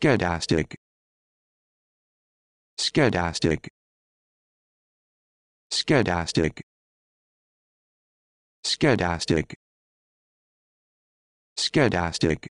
Skadastic. Skadastic. Skadastic. Skadastic. Skadastic.